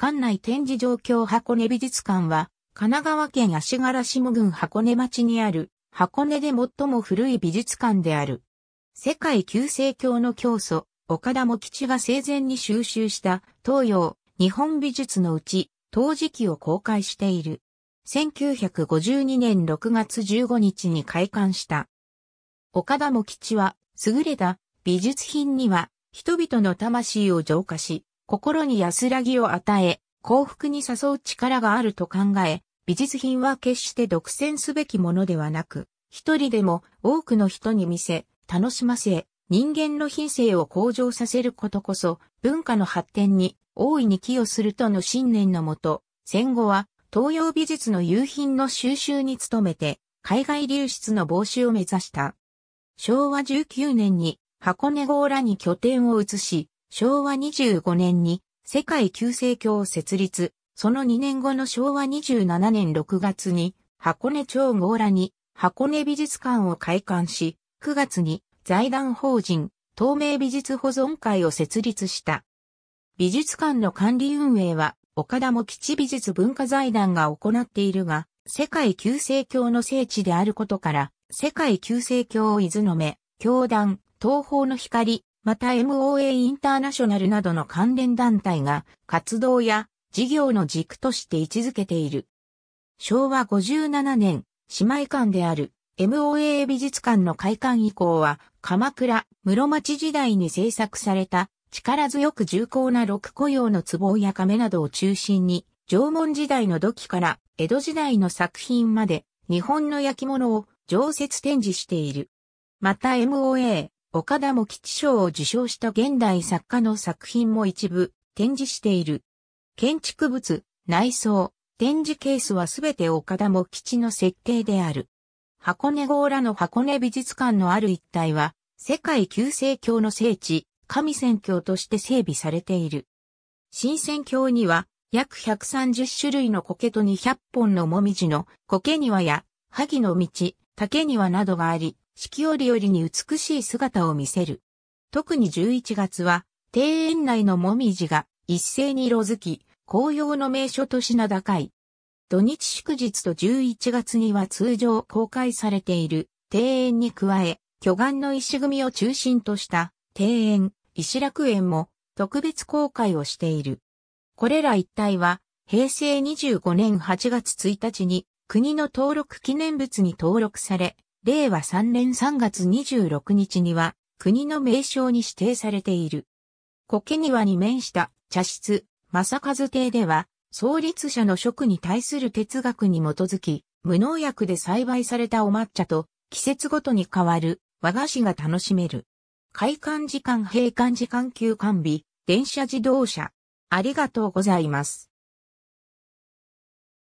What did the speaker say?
館内展示状況箱根美術館は、神奈川県足柄下郡箱根町にある、箱根で最も古い美術館である。世界旧世教の教祖、岡田茂吉が生前に収集した東洋、日本美術のうち、陶磁器を公開している。1952年6月15日に開館した。岡田茂吉は、優れた美術品には、人々の魂を浄化し、心に安らぎを与え、幸福に誘う力があると考え、美術品は決して独占すべきものではなく、一人でも多くの人に見せ、楽しませ、人間の品性を向上させることこそ、文化の発展に大いに寄与するとの信念のもと、戦後は東洋美術の有品の収集に努めて、海外流出の防止を目指した。昭和19年に箱根郷らに拠点を移し、昭和25年に世界救世教を設立、その2年後の昭和27年6月に箱根町強羅に箱根美術館を開館し、9月に財団法人透明美術保存会を設立した。美術館の管理運営は岡田茂吉美術文化財団が行っているが、世界救世教の聖地であることから、世界救世教を伊豆の目、教団、東方の光、また MOA インターナショナルなどの関連団体が活動や事業の軸として位置づけている。昭和57年、姉妹館である MOA 美術館の開館以降は鎌倉室町時代に制作された力強く重厚な六雇用の壺や亀などを中心に縄文時代の土器から江戸時代の作品まで日本の焼き物を常設展示している。また MOA 岡田茂吉賞を受賞した現代作家の作品も一部展示している。建築物、内装、展示ケースはすべて岡田茂吉の設計である。箱根号らの箱根美術館のある一帯は、世界旧正教の聖地、神宣教として整備されている。新宣教には、約130種類の苔と200本のもみじの苔庭や、萩の道、竹庭などがあり、四季折々に美しい姿を見せる。特に11月は、庭園内のもみじが一斉に色づき、紅葉の名所と品高い。土日祝日と11月には通常公開されている庭園に加え、巨岩の石組を中心とした庭園、石楽園も特別公開をしている。これら一帯は平成25年8月1日に国の登録記念物に登録され、令和3年3月26日には、国の名称に指定されている。苔庭に面した茶室、正和邸では、創立者の職に対する哲学に基づき、無農薬で栽培されたお抹茶と、季節ごとに変わる和菓子が楽しめる。開館時間閉館時間休館日、電車自動車。ありがとうございます。